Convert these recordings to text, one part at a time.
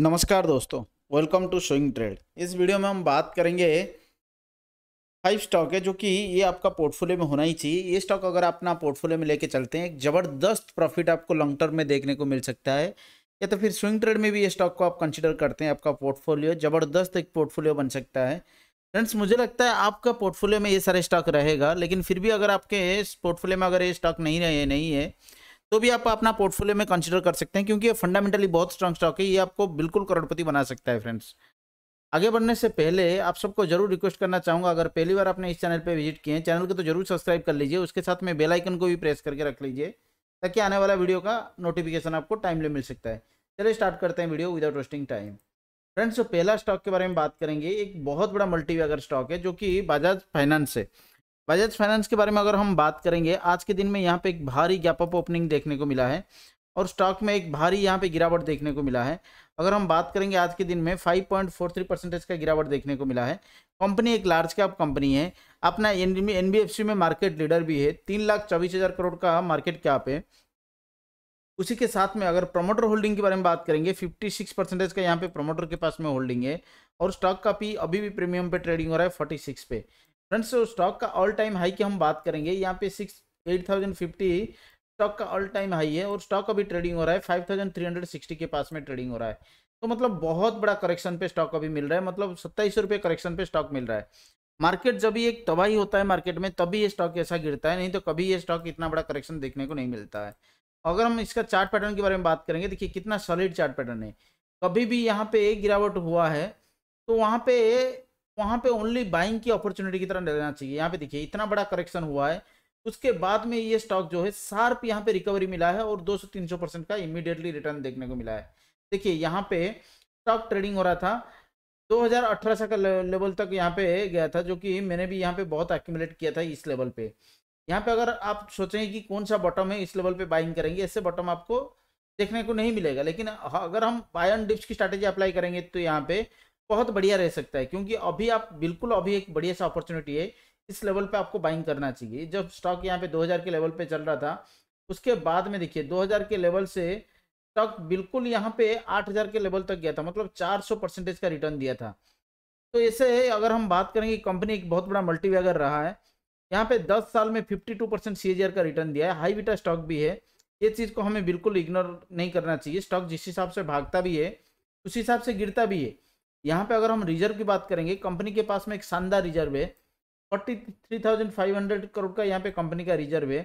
नमस्कार दोस्तों welcome to showing trade इस वीडियो में हम बात करेंगे फाइव स्टॉक है जो कि ये आपका पोर्टफोलियो में होना ही चाहिए ये स्टॉक अगर आप अपना पोर्टफोलियो में लेके चलते हैं एक ज़बरदस्त प्रॉफिट आपको लॉन्ग टर्म में देखने को मिल सकता है या तो फिर स्विंग ट्रेड में भी ये स्टॉक को आप कंसिडर करते हैं आपका पोर्टफोलियो ज़बरदस्त एक पोर्टफोलियो बन सकता है फ्रेंड्स मुझे लगता है आपका पोर्टफोलियो में ये सारे स्टॉक रहेगा लेकिन फिर भी अगर आपके पोर्टफोलियो में अगर ये स्टॉक नहीं रहे नहीं है तो भी आप अपना पोर्टफोलियो में कंसिडर कर सकते हैं क्योंकि ये फंडामेंटली बहुत स्ट्रांग स्टॉक है ये आपको बिल्कुल करोड़पति बना सकता है फ्रेंड्स आगे बढ़ने से पहले आप सबको जरूर रिक्वेस्ट करना चाहूँगा अगर पहली बार आपने इस चैनल पर विजिट किए हैं चैनल को तो जरूर सब्सक्राइब कर लीजिए उसके साथ में बेलाइकन को भी प्रेस करके रख लीजिए ताकि आने वाला वीडियो का नोटिफिकेशन आपको टाइमली मिल सकता है चलिए स्टार्ट करते हैं video without wasting time friends जो पहला स्टॉक के बारे में बात करेंगे एक बहुत बड़ा मल्टीवेगर स्टॉक है जो कि बजाज फाइनेंस है बजाज फाइनेंस के बारे में अगर हम बात करेंगे आज के दिन में यहाँ पे एक भारी गैप अप ओपनिंग देखने को मिला है और स्टॉक में एक भारी यहाँ पे गिरावट देखने को मिला है अगर हम बात करेंगे आज के दिन में 5.43 परसेंटेज का गिरावट देखने को मिला है कंपनी एक लार्ज कैप कंपनी है अपना एन में मार्केट लीडर भी है तीन लाख चौबीस हज़ार करोड़ का मार्केट कैप है उसी के साथ में अगर प्रमोटर होल्डिंग के बारे में बात करेंगे 56 परसेंटेज का यहाँ पे प्रमोटर के पास में होल्डिंग है और स्टॉक का भी अभी भी प्रीमियम पे ट्रेडिंग हो रहा है 46 पे फ्रेंड्स तो स्टॉक का ऑल टाइम हाई की हम बात करेंगे यहाँ पे six eight thousand fifty stock का ऑल टाइम हाई है और स्टॉक अभी ट्रेडिंग हो रहा है five thousand three hundred sixty के पास में ट्रेडिंग हो रहा है तो मतलब बहुत बड़ा करेक्शन पे स्टॉक अभी मिल रहा है मतलब सत्ताईस रुपये करेक्शन पे स्टॉक मिल रहा है मार्केट जब भी एक तबाही होता है मार्केट में तभी ये स्टॉक ऐसा गिरता है नहीं तो कभी ये स्टॉक इतना बड़ा करेक्शन देखने को नहीं मिलता है अगर हम इसका चार्ट पैटर्न के बारे में बात करेंगे देखिए कितना सॉलिड चार्ट पैटर्न है कभी भी यहाँ पे एक गिरावट हुआ है तो वहाँ पे वहाँ पे ओनली बाइंग की अपॉर्चुनिटी की तरह लेना चाहिए यहाँ पे देखिए इतना बड़ा करेक्शन हुआ है उसके बाद में ये स्टॉक जो है शार्प यहाँ पे रिकवरी मिला है और 200-300 परसेंट का इमीडिएटली रिटर्न देखने को मिला है देखिए यहाँ पे स्टॉक ट्रेडिंग हो रहा था दो सौ का लेवल तक यहाँ पे गया था जो कि मैंने भी यहाँ पे बहुत एक्यूमुलेट किया था इस लेवल पे यहाँ पे अगर आप सोचेंगे कि कौन सा बॉटम है इस लेवल पे बाइंग करेंगे ऐसे बॉटम आपको देखने को नहीं मिलेगा लेकिन हाँ, अगर हम बाय एंड डिप्स की स्ट्रैटेजी अप्लाई करेंगे तो यहाँ पे बहुत बढ़िया रह सकता है क्योंकि अभी आप बिल्कुल अभी एक बढ़िया सा अपॉर्चुनिटी है इस लेवल पे आपको बाइंग करना चाहिए जब स्टॉक यहाँ पे 2000 के लेवल पे चल रहा था उसके बाद में देखिए 2000 के लेवल से स्टॉक बिल्कुल यहाँ पे 8000 के लेवल तक गया था मतलब 400 परसेंटेज का रिटर्न दिया था तो ऐसे अगर हम बात करेंगे कंपनी एक बहुत बड़ा मल्टीवैगर रहा है यहाँ पे 10 साल में 52 परसेंट सी का रिटर्न दिया है हाई बीटा स्टॉक भी है ये चीज़ को हमें बिल्कुल इग्नोर नहीं करना चाहिए स्टॉक जिस हिसाब से भागता भी है उस हिसाब से गिरता भी है यहाँ पे अगर हम रिजर्व की बात करेंगे कंपनी के पास में एक शानदार रिजर्व है forty three thousand five hundred crore का यहाँ पे कंपनी का रिजर्व है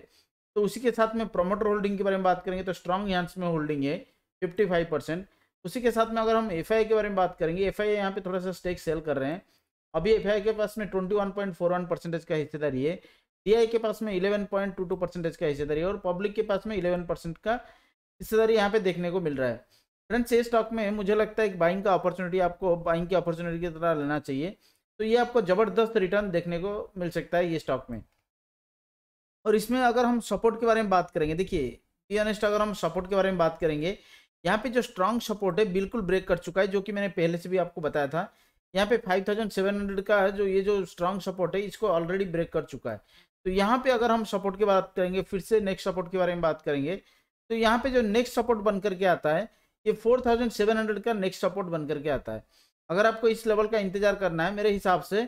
तो उसी के साथ में प्रोमोटर होल्डिंग के बारे में बात करेंगे तो स्ट्रॉन्ग यहाँ में होल्डिंग है फिफ्टी फाइव परसेंट उसी के साथ में अगर हम एफ के बारे में बात करेंगे एफ आई यहाँ पे थोड़ा सा स्टेक सेल कर रहे हैं अभी एफ के पास में twenty one point four one percentage का हिस्सेदारी है डी के पास में eleven point two two percentage का हिस्सेदारी है और पब्लिक के पास में इलेवन परसेंट का हिस्सेदारी यहाँ पे देखने को मिल रहा है फ्रेंड्स ये स्टॉक में मुझे लगता है कि बाइंग का अपॉर्चुनिटी आपको बाइंग की अपॉर्चुनिटी की तरह लेना चाहिए तो ये आपको ज़बरदस्त रिटर्न देखने को मिल सकता है ये स्टॉक में और इसमें अगर हम सपोर्ट के बारे में बात करेंगे देखिए ये अनेस्ट अगर हम सपोर्ट के बारे में बात करेंगे यहाँ पे जो स्ट्रांग सपोर्ट है बिल्कुल ब्रेक कर चुका है जो कि मैंने पहले से भी आपको बताया था यहाँ पे 5700 का जो ये जो स्ट्रांग सपोर्ट है इसको ऑलरेडी ब्रेक कर चुका है तो यहाँ पे अगर हम सपोर्ट की बात करेंगे फिर से नेक्स्ट सपोर्ट के बारे में बात करेंगे तो यहाँ पे जो नेक्स्ट सपोर्ट बन करके आता है ये 4700 का नेक्स्ट सपोर्ट बन करके आता है अगर आपको इस लेवल का इंतजार करना है मेरे हिसाब से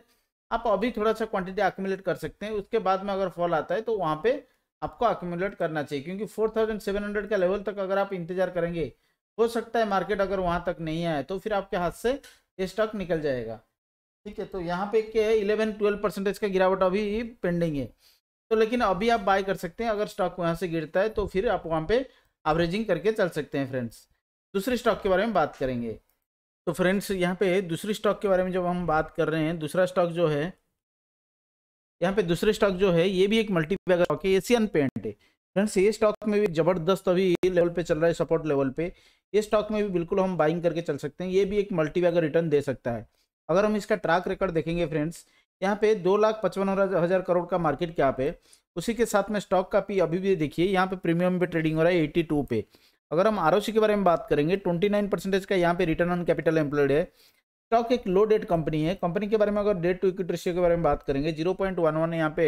आप अभी थोड़ा सा क्वांटिटी एक्यूमुलेट कर सकते हैं उसके बाद में अगर फॉल आता है तो वहाँ पे आपको एक्यूमुलेट करना चाहिए क्योंकि 4700 का लेवल तक अगर आप इंतजार करेंगे हो सकता है मार्केट अगर वहाँ तक नहीं आए तो फिर आपके हाथ से ये स्टॉक निकल जाएगा ठीक है तो यहाँ पे क्या है इलेवन ट्वेल्व परसेंटेज का गिरावट अभी पेंडिंग है तो लेकिन अभी आप बाय कर सकते हैं अगर स्टॉक वहाँ से गिरता है तो फिर आप वहाँ पे एवरेजिंग करके चल सकते हैं फ्रेंड्स दूसरे स्टॉक के बारे में बात करेंगे तो फ्रेंड्स यहाँ पे दूसरे स्टॉक के बारे में जब हम बात कर रहे हैं दूसरा स्टॉक जो है यहाँ पे दूसरे स्टॉक जो है ये भी एक मल्टी बैगर स्टॉक है एशियन पेंट है फ्रेंड्स ये स्टॉक में भी जबरदस्त अभी लेवल पे चल रहा है सपोर्ट लेवल पे ये स्टॉक में भी बिल्कुल हम बाइंग करके चल सकते हैं ये भी एक मल्टी बैगर रिटर्न दे सकता है अगर हम इसका ट्रैक रिकॉर्ड देखेंगे फ्रेंड्स यहाँ पे दो लाख पचपन हज़ार करोड़ का मार्केट कैप है उसी के साथ में स्टॉक का भी अभी भी देखिए यहाँ पे प्रीमियम पे ट्रेडिंग हो रहा है एट्टी टू पे अगर हम आर के बारे में बात करेंगे ट्वेंटी नाइन परसेंटेज का यहाँ पे रिटर्न ऑन कैपिटल एम्प्लॉयड है स्टॉक एक लो डेट कंपनी है कंपनी के बारे में अगर डेट टू इक्विटी रेशियो के बारे में बात करेंगे जीरो पॉइंट वन वन यहाँ पे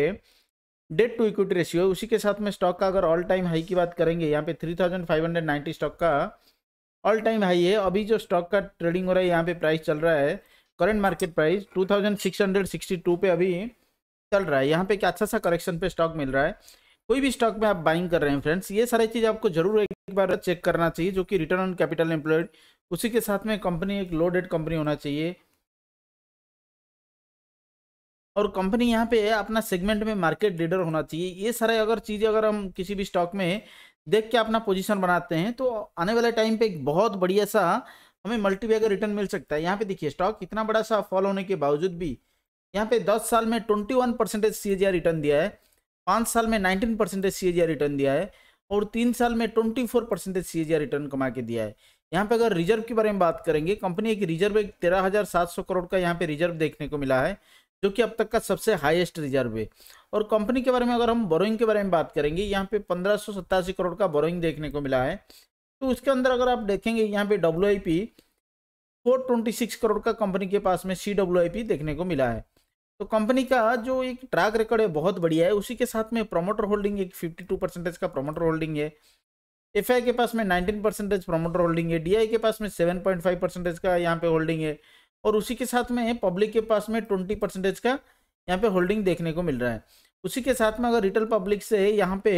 डेट टू इक्विटी रेशियो उसी के साथ में स्टॉक का अगर ऑल टाइम हाई की बात करेंगे यहाँ पे three thousand five hundred ninety stock का ऑल टाइम हाई है अभी जो स्टॉक का ट्रेडिंग हो रहा है यहाँ पे प्राइस चल रहा है current market price two thousand six hundred sixty two पे अभी चल रहा है यहाँ पे एक अच्छा सा करेक्शन पे स्टॉक मिल रहा है कोई भी स्टॉक में आप बाइंग कर रहे हैं फ्रेंड्स ये सारी चीज़ आपको जरूर एक बार चेक करना चाहिए जो कि रिटर्न ऑन कैपिटल एम्प्लॉयड उसी के साथ में कंपनी एक लोडेड कंपनी होना चाहिए और कंपनी यहाँ पे अपना सेगमेंट में मार्केट लीडर होना चाहिए ये सारे अगर चीज़ें अगर हम किसी भी स्टॉक में देख के अपना पोजीशन बनाते हैं तो आने वाले टाइम पे एक बहुत बढ़िया सा हमें मल्टीबैगर रिटर्न मिल सकता है यहाँ पे देखिए स्टॉक इतना बड़ा सा फॉल होने के बावजूद भी यहाँ पे दस साल में ट्वेंटी वन परसेंटेज सी रिटर्न दिया है पाँच साल में नाइनटीन परसेंटेज सी रिटर्न दिया है और तीन साल में ट्वेंटी फोर परसेंटेज सी रिटर्न कमा के दिया है यहाँ पे अगर रिजर्व के बारे में बात करेंगे कंपनी एक रिजर्व एक तेरह हज़ार सात सौ करोड़ का यहाँ पे रिजर्व देखने को मिला है जो कि अब तक का सबसे हाईएस्ट रिजर्व है और कंपनी के बारे में अगर हम बोरोइंग के बारे में बात करेंगे यहाँ पे पंद्रह सौ सत्तासी करोड़ का बोरोइंग देखने को मिला है तो उसके अंदर अगर आप देखेंगे यहाँ पे W I P four twenty six crore का कंपनी के पास में सी डब्ल्यू आई पी देखने को मिला है तो कंपनी का जो एक ट्रैक रिकॉर्ड है बहुत बढ़िया है उसी के साथ में प्रोमोटर होल्डिंग एक 52 परसेंटेज का प्रोमोटर होल्डिंग है एफ के पास में 19 परसेंटेज प्रोमोटर होल्डिंग है डी के पास में 7.5 परसेंटेज का यहाँ पे होल्डिंग है और उसी के साथ में पब्लिक के पास में ट्वेंटी परसेंटेज का यहाँ पे होल्डिंग देखने को मिल रहा है उसी के साथ में अगर रिटेल पब्लिक से यहाँ पे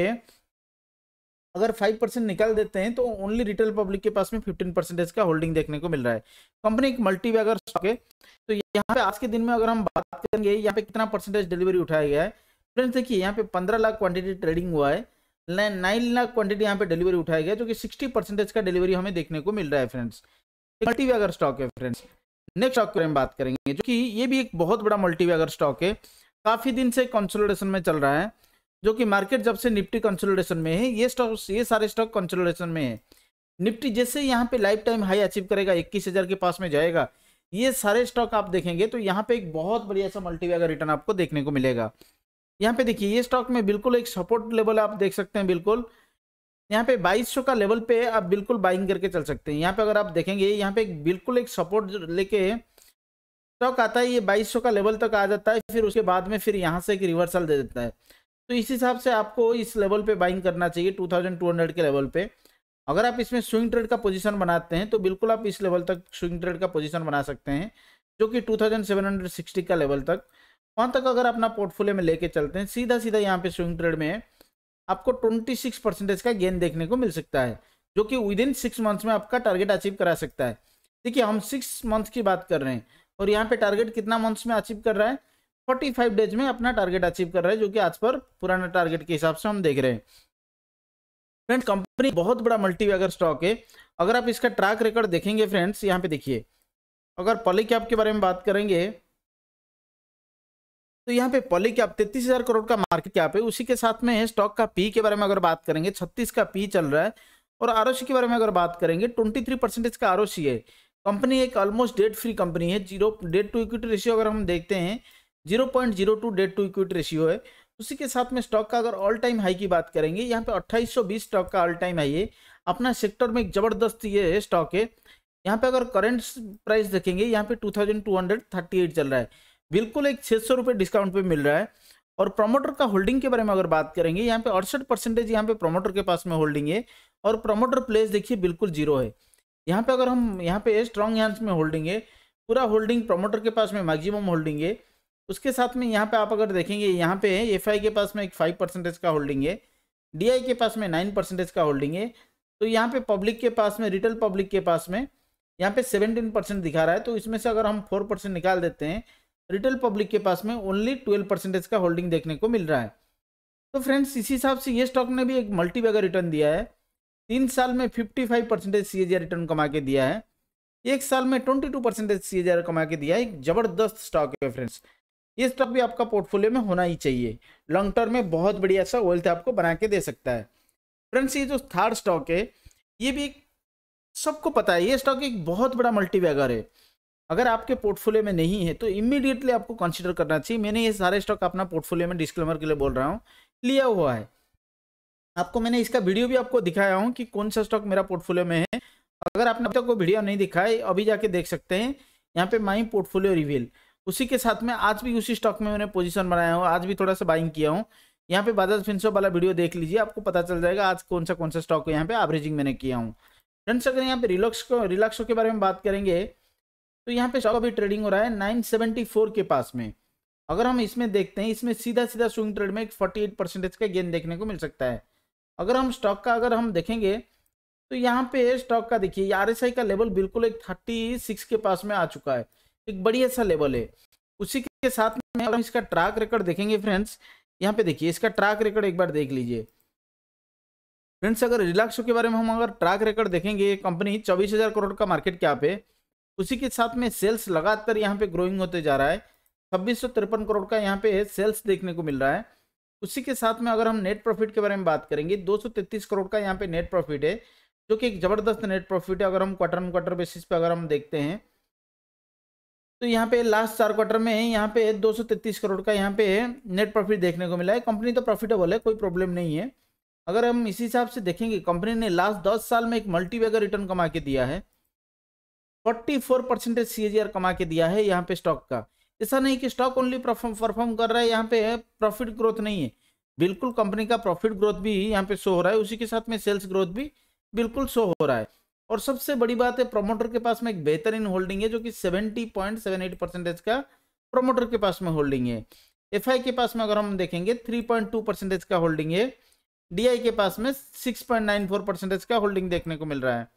अगर फाइव परसेंट निकाल देते हैं तो ओनली रिटेल पब्लिक के पास में फिफ्टीन परसेंटेज का होल्डिंग देखने को मिल रहा है कंपनी एक मल्टी वैगर स्टॉक है तो यहाँ पे आज के दिन में अगर हम बात करेंगे यहाँ पे कितना परसेंटेज डिलीवरी उठाया गया है फ्रेंड्स देखिए यहाँ पे पंद्रह लाख क्वांटिटी ट्रेडिंग हुआ है नाइन लाख क्वांटिटी यहाँ पे डिलीवरी उठाया गया जो कि सिक्सटी परसेंटेज का डिलीवरी हमें देखने को मिल रहा है फ्रेंड्स मल्टी वैगर स्टॉक है फ्रेंड्स नेक्स्ट स्टॉक के बात करेंगे जो कि ये भी एक बहुत बड़ा मल्टी वैगर स्टॉक है काफी दिन से कंसोलिडेशन में चल रहा है जो कि मार्केट जब से निफ्टी कंसोलिडेशन में है ये स्टॉक ये सारे स्टॉक कंसोलिडेशन में है निफ्टी जैसे यहाँ पे लाइफ टाइम हाई अचीव करेगा इक्कीस हजार के पास में जाएगा ये सारे स्टॉक आप देखेंगे तो यहाँ पे एक बहुत बढ़िया सा मल्टीवे रिटर्न आपको देखने को मिलेगा यहाँ पे देखिए ये स्टॉक में बिल्कुल एक सपोर्ट लेवल आप देख सकते हैं बिल्कुल यहाँ पे 2200 का लेवल पे आप बिल्कुल बाइंग करके चल सकते हैं यहाँ पे अगर आप देखेंगे यहाँ पे एक बिल्कुल एक सपोर्ट लेके स्टॉक आता है ये 2200 का लेवल तक आ जाता है फिर उसके बाद में फिर यहाँ से एक रिवर्सल दे देता है तो इस हिसाब से आपको इस लेवल पे बाइंग करना चाहिए 2200 के लेवल पे अगर आप इसमें स्विंग ट्रेड का पोजीशन बनाते हैं तो बिल्कुल आप इस लेवल तक स्विंग ट्रेड का पोजीशन बना सकते हैं जो कि 2760 का लेवल तक वहाँ तक अगर अपना पोर्टफोलियो में लेके चलते हैं सीधा सीधा यहाँ पे स्विंग ट्रेड में आपको ट्वेंटी परसेंटेज का गेंद देखने को मिल सकता है जो कि विद इन सिक्स मंथ्स में आपका टारगेट अचीव करा सकता है देखिए हम सिक्स मंथ की बात कर रहे हैं और यहाँ पे टारगेट कितना मंथ्स में अचीव कर रहा है 45 डेज में अपना टारगेट अचीव कर रहा है जो कि आज पर पुराना टारगेट के हिसाब से हम देख रहे हैं फ्रेंड्स कंपनी बहुत बड़ा मल्टी अगर स्टॉक है अगर आप इसका ट्रैक रिकॉर्ड देखेंगे फ्रेंड्स यहाँ पे देखिए अगर पॉली कैप के बारे में बात करेंगे तो यहाँ पे पॉली कैप तैतीस हजार करोड़ का मार्केट कैप है उसी के साथ में स्टॉक का पी के बारे में अगर बात करेंगे छत्तीस का पी चल रहा है और आर के बारे में अगर बात करेंगे ट्वेंटी थ्री परसेंटेज का आर है कंपनी एक ऑलमोस्ट डेट फ्री कंपनी है zero debt to equity ratio अगर हम देखते हैं zero point zero two debt to equity ratio है उसी के साथ में स्टॉक का अगर ऑल टाइम हाई की बात करेंगे यहाँ पे 2820 स्टॉक का ऑल टाइम हाई है अपना सेक्टर में एक जबरदस्त ये स्टॉक है यहाँ पे अगर करंट प्राइस देखेंगे यहाँ पे 2238 चल रहा है बिल्कुल एक छः सौ रुपये डिस्काउंट पे मिल रहा है और प्रमोटर का होल्डिंग के बारे में अगर बात करेंगे यहाँ पे अड़सठ परसेंटेज यहाँ पे प्रमोटर के पास में होल्डिंग है और प्रमोटर प्लेस देखिए बिल्कुल जीरो है यहाँ पे अगर हम यहाँ पे स्ट्रॉन्ग हैंड्स में होल्डिंग है पूरा होल्डिंग प्रमोटर के पास में मैक्सिमम होल्डिंग है उसके साथ में यहाँ पे आप अगर देखेंगे यहाँ पे एफ के पास में एक फाइव परसेंटेज का होल्डिंग है डी के पास में नाइन परसेंटेज का होल्डिंग है तो यहाँ पे पब्लिक के पास में रिटेल पब्लिक के पास में यहाँ पे सेवनटीन परसेंट दिखा रहा है तो इसमें से अगर हम फोर परसेंट निकाल देते हैं रिटेल पब्लिक के पास में ओनली ट्वेल्व परसेंटेज का होल्डिंग देखने को मिल रहा है तो फ्रेंड्स इसी हिसाब से ये स्टॉक ने भी एक मल्टी बैगर रिटर्न दिया है तीन साल में फिफ्टी फाइव परसेंटेज सी रिटर्न कमा के दिया है एक साल में ट्वेंटी टू परसेंटेज सी कमा के दिया है एक जबरदस्त स्टॉक है फ्रेंड्स ये स्टॉक भी आपका पोर्टफोलियो में होना ही चाहिए लॉन्ग टर्म में बहुत बढ़िया सा वेल्थ आपको बना के दे सकता है फ्रेंड्स ये जो थर्ड स्टॉक है ये भी सबको पता है ये स्टॉक एक बहुत बड़ा मल्टीवैगर है अगर आपके पोर्टफोलियो में नहीं है तो इमीडिएटली आपको कंसिडर करना चाहिए मैंने ये सारे स्टॉक अपना पोर्टफोलियो में डिस्क्लेमर के लिए बोल रहा हूँ लिया हुआ है आपको मैंने इसका वीडियो भी आपको दिखाया हूँ कि कौन सा स्टॉक मेरा पोर्टफोलियो में है अगर आपने अभी तक कोई वीडियो नहीं दिखाई अभी जाके देख सकते हैं यहाँ पे माई पोर्टफोलियो रिवील उसी के साथ में आज भी उसी स्टॉक में मैंने पोजीशन बनाया हूँ आज भी थोड़ा सा बाइंग किया हूँ यहाँ पे बाजाज फिनसो वाला वीडियो देख लीजिए आपको पता चल जाएगा आज कौन सा कौन सा स्टॉक यहाँ पे एवरेजिंग मैंने किया हूँ फ्रेंड्स अगर यहाँ पे रिलॉक्स को रिलैक्सो के बारे में बात करेंगे तो यहाँ पे स्टॉक अभी ट्रेडिंग हो रहा है नाइन के पास में अगर हम इसमें देखते हैं इसमें सीधा सीधा स्विंग ट्रेड में एक फोर्टी परसेंटेज का गेन देखने को मिल सकता है अगर हम स्टॉक का अगर हम देखेंगे तो यहाँ पे स्टॉक का देखिए आर का लेवल बिल्कुल एक थर्टी सिक्स के पास में आ चुका है एक बढ़िया सा लेवल है उसी के साथ में अगर हम इसका ट्रैक रिकॉर्ड देखेंगे फ्रेंड्स यहाँ पे देखिए इसका ट्रैक रिकॉर्ड एक बार देख लीजिए फ्रेंड्स अगर रिलैक्सो के बारे में हम अगर ट्रैक रिकॉर्ड देखेंगे कंपनी चौबीस हजार करोड़ का मार्केट क्या पे उसी के साथ में सेल्स लगातार यहाँ पे ग्रोइंग होते जा रहा है छब्बीस सौ तिरपन करोड़ का यहाँ पे सेल्स देखने को मिल रहा है उसी के साथ में अगर हम नेट प्रॉफिट के बारे में बात करेंगे 233 करोड़ का यहाँ पे नेट प्रॉफिट है जो कि एक जबरदस्त नेट प्रॉफिट है अगर हम क्वार्टर ऑन क्वार्टर बेसिस पे अगर हम देखते हैं तो यहाँ पे लास्ट चार क्वार्टर में यहाँ पे 233 करोड़ का यहाँ पे नेट प्रॉफिट देखने को मिला है कंपनी तो प्रॉफिटेबल है कोई प्रॉब्लम नहीं है अगर हम इसी हिसाब से देखेंगे कंपनी ने लास्ट 10 साल में एक मल्टीवेगर रिटर्न कमा के दिया है 44 परसेंटेज सी कमा के दिया है यहाँ पे स्टॉक का ऐसा नहीं कि स्टॉक ओनली परफॉर्म कर रहा है यहाँ पे प्रॉफिट ग्रोथ नहीं है बिल्कुल कंपनी का प्रॉफिट ग्रोथ भी यहाँ पे शो हो रहा है उसी के साथ में सेल्स ग्रोथ भी बिल्कुल शो हो रहा है और सबसे बड़ी बात है प्रोमोटर के पास में एक बेहतरीन होल्डिंग है जो कि 70.78 परसेंटेज का प्रोमोटर के पास में होल्डिंग है एफ के पास में अगर हम देखेंगे 3.2 परसेंटेज का होल्डिंग है डी के पास में 6.94 परसेंटेज का होल्डिंग देखने को मिल रहा है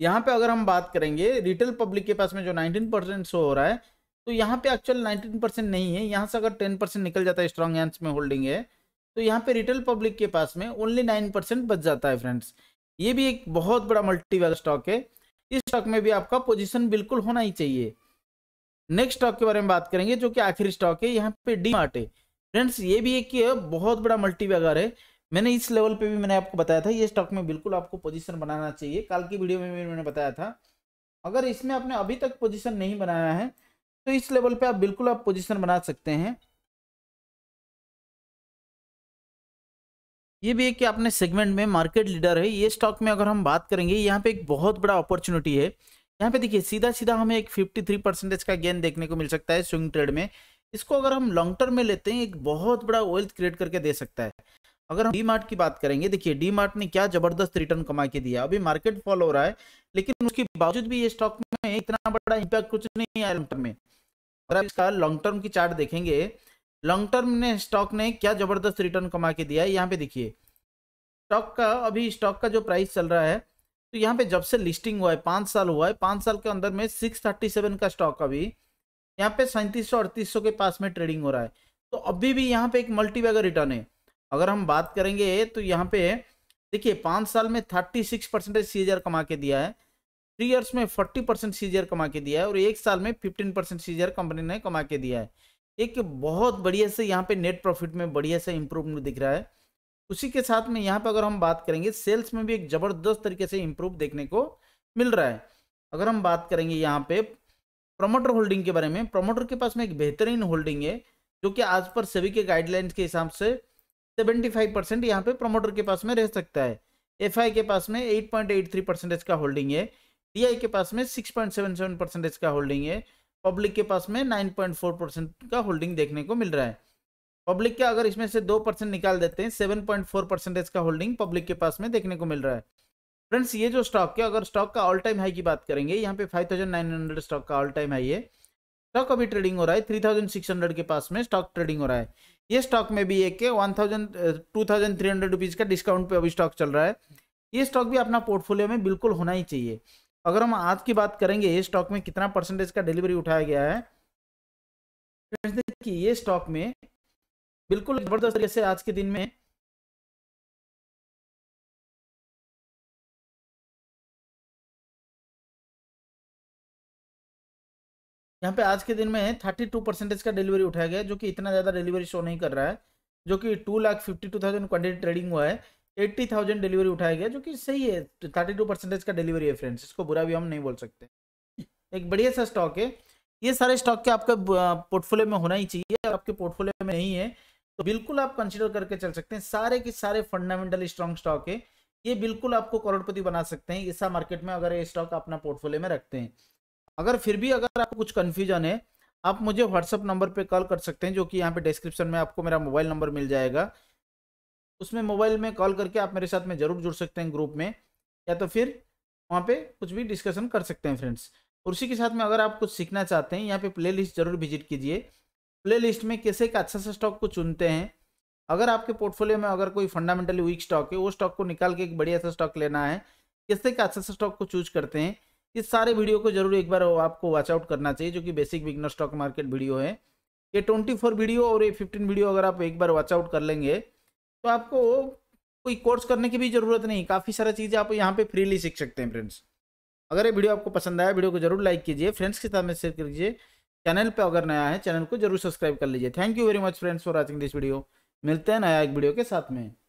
यहाँ पे अगर हम बात करेंगे रिटेल पब्लिक के पास में जो नाइनटीन शो हो रहा है तो यहाँ पे एक्चुअल नाइनटीन नहीं है यहाँ से अगर टेन निकल जाता है स्ट्रॉन्ग हैंड्स में होल्डिंग है तो यहाँ पे रिटेल पब्लिक के पास में ओनली नाइन परसेंट बच जाता है फ्रेंड्स ये भी एक बहुत बड़ा मल्टी वैल्यू स्टॉक है इस स्टॉक में भी आपका पोजीशन बिल्कुल होना ही चाहिए नेक्स्ट स्टॉक के बारे में बात करेंगे जो कि आखिरी स्टॉक है यहाँ पे डी मार्ट है फ्रेंड्स ये भी एक बहुत बड़ा मल्टी वैगर है मैंने इस लेवल पे भी मैंने आपको बताया था ये स्टॉक में बिल्कुल आपको पोजीशन बनाना चाहिए कल की वीडियो में भी मैंने बताया था अगर इसमें आपने अभी तक पोजीशन नहीं बनाया है तो इस लेवल पे आप बिल्कुल आप पोजीशन बना सकते हैं ये भी एक अपने सेगमेंट में मार्केट लीडर है ये स्टॉक में अगर हम बात करेंगे यहाँ पे एक बहुत बड़ा अपॉर्चुनिटी है यहाँ पे देखिए सीधा सीधा हमें एक 53 परसेंटेज का गेन देखने को मिल सकता है स्विंग ट्रेड में इसको अगर हम लॉन्ग टर्म में लेते हैं एक बहुत बड़ा वेल्थ क्रिएट करके दे सकता है अगर हम डी मार्ट की बात करेंगे देखिए डी मार्ट ने क्या जबरदस्त रिटर्न कमा के दिया अभी मार्केट फॉल हो रहा है लेकिन उसके बावजूद भी ये स्टॉक में इतना बड़ा इम्पैक्ट कुछ नहीं आया लॉन्ग टर्म में अगर इसका लॉन्ग टर्म की चार्ट देखेंगे लॉन्ग टर्म ने स्टॉक ने क्या जबरदस्त रिटर्न कमा के दिया है यहाँ पे देखिए स्टॉक का अभी स्टॉक का जो प्राइस चल रहा है तो यहाँ पे जब से लिस्टिंग हुआ है पाँच साल हुआ है पाँच साल के अंदर में सिक्स थर्टी सेवन का स्टॉक अभी यहाँ पे सैंतीस सौ अड़तीस सौ के पास में ट्रेडिंग हो रहा है तो अभी भी यहाँ पे एक मल्टीबैगर रिटर्न है अगर हम बात करेंगे तो यहाँ पे देखिए पाँच साल में थर्टी सिक्स परसेंटेज सी कमा के दिया है थ्री ईयर्स में फोर्टी परसेंट सीजियर कमा के दिया है और एक साल में फिफ्टीन परसेंट सीजियर कंपनी ने कमा के दिया है एक बहुत बढ़िया से यहाँ पे नेट प्रॉफिट में बढ़िया से इम्प्रूवमेंट दिख रहा है उसी के साथ में यहाँ पर अगर हम बात करेंगे सेल्स में भी एक ज़बरदस्त तरीके से इम्प्रूव देखने को मिल रहा है अगर हम बात करेंगे यहाँ पे प्रमोटर होल्डिंग के बारे में प्रमोटर के पास में एक बेहतरीन होल्डिंग है जो कि आज पर सभी के गाइडलाइंस के हिसाब से सेवेंटी फाइव परसेंट यहाँ पे प्रमोटर के पास में रह सकता है एफ के पास में eight point eight three percentage का होल्डिंग है डी के पास में six point seven seven percentage का होल्डिंग है पब्लिक के पास में 9.4 परसेंट का होल्डिंग देखने को मिल रहा है पब्लिक का अगर इसमें से दो परसेंट निकाल देते हैं 7.4 परसेंटेज का होल्डिंग पब्लिक के पास में देखने को मिल रहा है फ्रेंड्स ये जो स्टॉक है अगर स्टॉक का ऑल टाइम हाई की बात करेंगे यहाँ पे 5,900 स्टॉक का ऑल टाइम हाई है स्टॉक अभी ट्रेडिंग हो रहा है 3,600 के पास में स्टॉक ट्रेडिंग हो रहा है ये स्टॉक में भी एक one thousand two thousand three hundred rupees का डिस्काउंट पे अभी स्टॉक चल रहा है ये स्टॉक भी अपना पोर्टफोलियो में बिल्कुल होना ही चाहिए अगर हम आज की बात करेंगे ये स्टॉक में कितना परसेंटेज का डिलीवरी उठाया गया है कि ये स्टॉक में बिल्कुल जबरदस्त तरीके से आज के दिन में यहाँ पे आज के दिन में थर्टी टू परसेंटेज का डिलीवरी उठाया गया जो कि इतना ज़्यादा डिलीवरी शो नहीं कर रहा है जो कि two lakh fifty two thousand quantity trading हुआ है एट्टी थाउजेंड डिलीवरी उठाया गया जो कि सही है थर्टी टू परसेंटेज का डिलीवरी है फ्रेंड्स इसको बुरा भी हम नहीं बोल सकते एक बढ़िया सा स्टॉक है ये सारे स्टॉक के आपके पोर्टफोलियो में होना ही चाहिए अगर आपके पोर्टफोलियो में नहीं है तो बिल्कुल आप कंसिडर करके चल सकते हैं सारे के सारे फंडामेंटल स्ट्रॉन्ग स्टॉक है ये बिल्कुल आपको करोड़पति बना सकते हैं ऐसा मार्केट में अगर ये स्टॉक अपना पोर्टफोलियो में रखते हैं अगर फिर भी अगर आपको कुछ कन्फ्यूजन है आप मुझे व्हाट्सअप नंबर पे कॉल कर सकते हैं जो कि यहाँ पे डिस्क्रिप्शन में आपको मेरा मोबाइल नंबर मिल जाएगा उसमें मोबाइल में कॉल करके आप मेरे साथ में ज़रूर जुड़ सकते हैं ग्रुप में या तो फिर वहाँ पे कुछ भी डिस्कशन कर सकते हैं फ्रेंड्स और उसी के साथ में अगर आप कुछ सीखना चाहते हैं यहाँ पे प्लेलिस्ट जरूर विजिट कीजिए प्लेलिस्ट में कैसे एक अच्छा सा स्टॉक को चुनते हैं अगर आपके पोर्टफोलियो में अगर कोई फंडामेंटली वीक स्टॉक है वो स्टॉक को निकाल के एक बढ़िया सा स्टॉक लेना है कैसे एक अच्छा सा स्टॉक को चूज करते हैं इस सारे वीडियो को जरूर एक बार आपको वॉच आउट करना चाहिए जो कि basic beginner stock market video है ये ट्वेंटी फोर वीडियो और ये फिफ्टीन वीडियो अगर आप एक बार वॉच आउट कर लेंगे तो आपको कोई कोर्स करने की भी ज़रूरत नहीं काफ़ी सारा चीज़ें आप यहाँ पे फ्रीली सीख सकते हैं फ्रेंड्स अगर ये वीडियो आपको पसंद आया वीडियो को जरूर लाइक कीजिए फ्रेंड्स के साथ में शेयर कर लीजिए चैनल पे अगर नया है चैनल को जरूर सब्सक्राइब कर लीजिए thank you very much friends for watching this video मिलते हैं नया एक वीडियो के साथ में